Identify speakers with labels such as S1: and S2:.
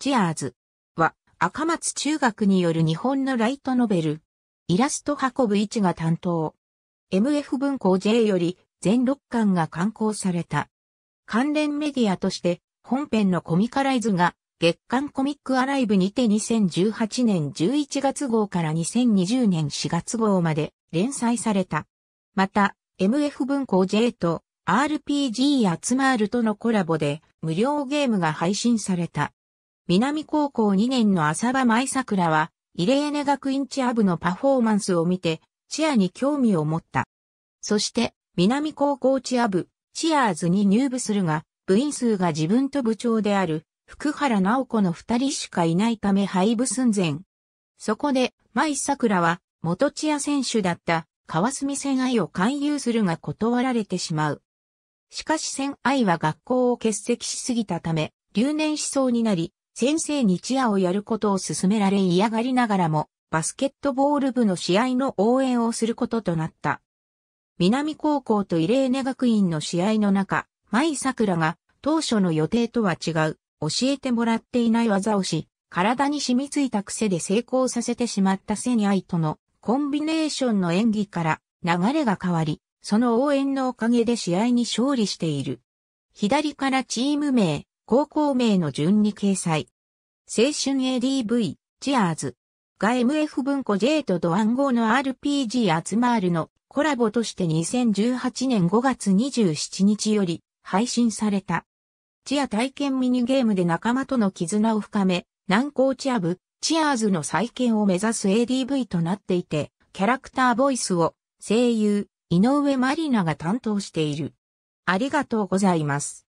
S1: チアーズは赤松中学による日本のライトノベル。イラスト運ぶ位置が担当。MF 文庫 J より全6巻が刊行された。関連メディアとして本編のコミカライズが月刊コミックアライブにて2018年11月号から2020年4月号まで連載された。また、MF 文庫 J と RPG 集まるとのコラボで無料ゲームが配信された。南高校2年の浅場舞桜は、イレーネ学院チア部のパフォーマンスを見て、チアに興味を持った。そして、南高校チア部、チアーズに入部するが、部員数が自分と部長である、福原直子の二人しかいないため廃部寸前。そこで、舞桜は、元チア選手だった、川澄千愛を勧誘するが断られてしまう。しかし千愛は学校を欠席しすぎたため、留年しそうになり、先生にチアをやることを勧められ嫌がりながらも、バスケットボール部の試合の応援をすることとなった。南高校とイレーネ学院の試合の中、舞桜が当初の予定とは違う、教えてもらっていない技をし、体に染みついた癖で成功させてしまったセニアイとのコンビネーションの演技から流れが変わり、その応援のおかげで試合に勝利している。左からチーム名、高校名の順に掲載。青春 ADV、チアーズ。が MF 文庫 J とドゴ号の RPG 集まるのコラボとして2018年5月27日より配信された。チア体験ミニゲームで仲間との絆を深め、南高チア部、チアーズの再建を目指す ADV となっていて、キャラクターボイスを声優、井上マリナが担当している。ありがとうございます。